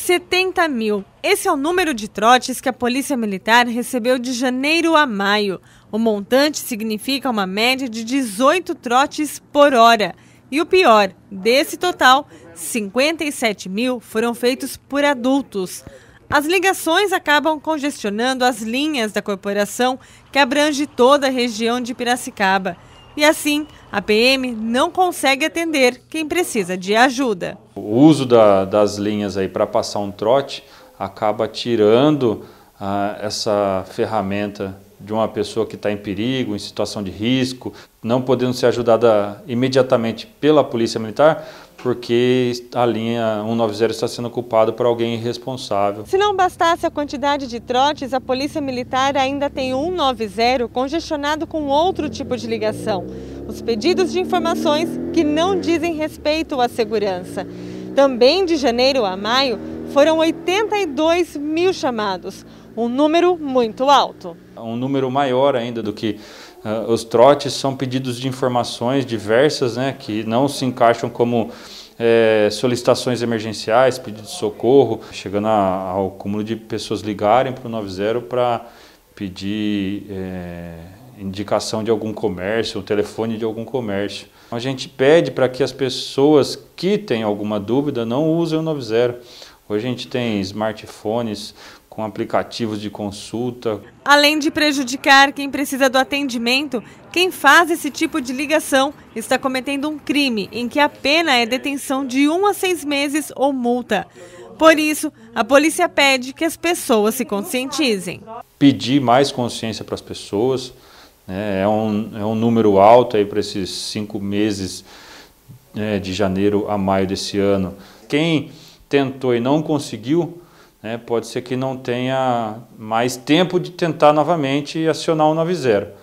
70 mil. Esse é o número de trotes que a Polícia Militar recebeu de janeiro a maio. O montante significa uma média de 18 trotes por hora. E o pior, desse total, 57 mil foram feitos por adultos. As ligações acabam congestionando as linhas da corporação que abrange toda a região de Piracicaba. E assim, a PM não consegue atender quem precisa de ajuda. O uso da, das linhas aí para passar um trote acaba tirando ah, essa ferramenta de uma pessoa que está em perigo, em situação de risco, não podendo ser ajudada imediatamente pela polícia militar, porque a linha 190 está sendo ocupada por alguém irresponsável. Se não bastasse a quantidade de trotes, a Polícia Militar ainda tem 190 congestionado com outro tipo de ligação. Os pedidos de informações que não dizem respeito à segurança. Também de janeiro a maio, foram 82 mil chamados, um número muito alto. Um número maior ainda do que uh, os trotes são pedidos de informações diversas, né, que não se encaixam como é, solicitações emergenciais, pedido de socorro, chegando a, ao cúmulo de pessoas ligarem para o 90 para pedir é, indicação de algum comércio, o telefone de algum comércio. A gente pede para que as pessoas que têm alguma dúvida não usem o 90. Hoje a gente tem smartphones com aplicativos de consulta. Além de prejudicar quem precisa do atendimento, quem faz esse tipo de ligação está cometendo um crime em que a pena é detenção de um a seis meses ou multa. Por isso, a polícia pede que as pessoas se conscientizem. Pedir mais consciência para as pessoas. Né? É, um, é um número alto aí para esses cinco meses né, de janeiro a maio desse ano. Quem tentou e não conseguiu, né, pode ser que não tenha mais tempo de tentar novamente e acionar o 90.